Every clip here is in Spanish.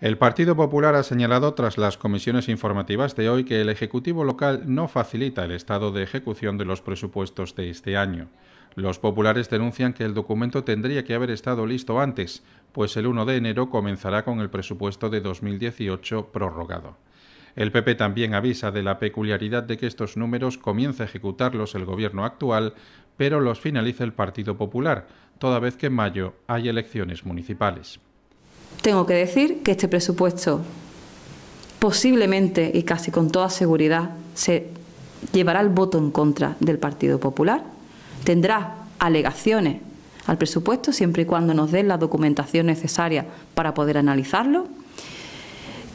El Partido Popular ha señalado tras las comisiones informativas de hoy que el Ejecutivo local no facilita el estado de ejecución de los presupuestos de este año. Los populares denuncian que el documento tendría que haber estado listo antes, pues el 1 de enero comenzará con el presupuesto de 2018 prorrogado. El PP también avisa de la peculiaridad de que estos números comienza a ejecutarlos el gobierno actual, pero los finaliza el Partido Popular, toda vez que en mayo hay elecciones municipales tengo que decir que este presupuesto posiblemente y casi con toda seguridad se llevará el voto en contra del Partido Popular. Tendrá alegaciones al presupuesto siempre y cuando nos den la documentación necesaria para poder analizarlo.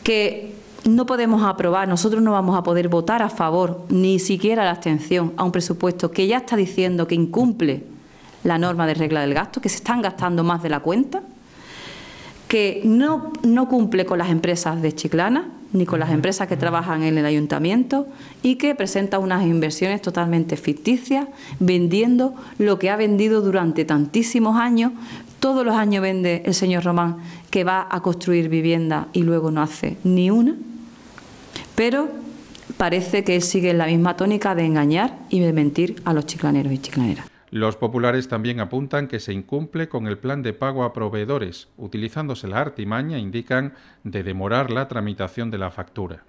Que no podemos aprobar, nosotros no vamos a poder votar a favor ni siquiera la abstención a un presupuesto que ya está diciendo que incumple la norma de regla del gasto, que se están gastando más de la cuenta que no, no cumple con las empresas de Chiclana ni con las empresas que trabajan en el ayuntamiento y que presenta unas inversiones totalmente ficticias, vendiendo lo que ha vendido durante tantísimos años. Todos los años vende el señor Román que va a construir vivienda y luego no hace ni una. Pero parece que él sigue en la misma tónica de engañar y de mentir a los chiclaneros y chiclaneras. Los populares también apuntan que se incumple con el plan de pago a proveedores, utilizándose la artimaña, indican, de demorar la tramitación de la factura.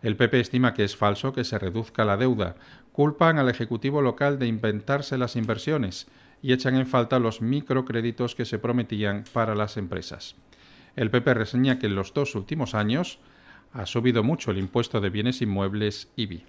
El PP estima que es falso que se reduzca la deuda, culpan al Ejecutivo local de inventarse las inversiones y echan en falta los microcréditos que se prometían para las empresas. El PP reseña que en los dos últimos años ha subido mucho el impuesto de bienes inmuebles IBI.